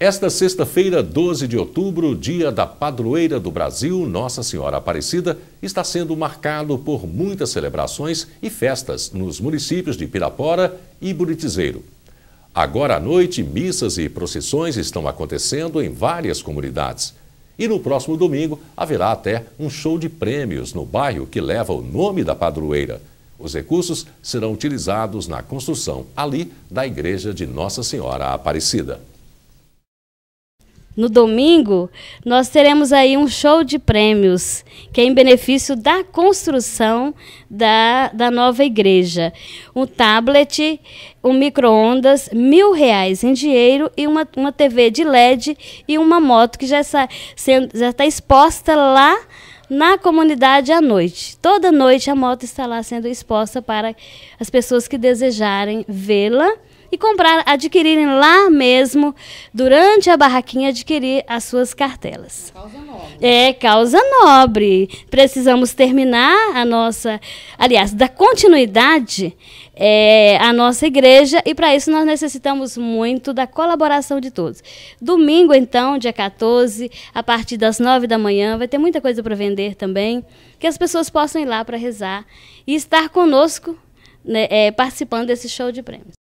Esta sexta-feira, 12 de outubro, dia da padroeira do Brasil, Nossa Senhora Aparecida, está sendo marcado por muitas celebrações e festas nos municípios de Pirapora e Buritizeiro. Agora à noite, missas e procissões estão acontecendo em várias comunidades. E no próximo domingo haverá até um show de prêmios no bairro que leva o nome da padroeira. Os recursos serão utilizados na construção ali da Igreja de Nossa Senhora Aparecida no domingo, nós teremos aí um show de prêmios, que é em benefício da construção da, da nova igreja. Um tablet, um micro-ondas, mil reais em dinheiro e uma, uma TV de LED e uma moto que já está, já está exposta lá na comunidade à noite. Toda noite a moto está lá sendo exposta para as pessoas que desejarem vê-la e comprar, adquirirem lá mesmo, durante a barraquinha, adquirir as suas cartelas. Causa nobre. É, causa nobre. Precisamos terminar a nossa, aliás, da continuidade é, a nossa igreja e para isso nós necessitamos muito da colaboração de todos. Domingo, então, dia 14, a partir das 9 da manhã, vai ter muita coisa para vender também, que as pessoas possam ir lá para rezar e estar conosco né, é, participando desse show de prêmios.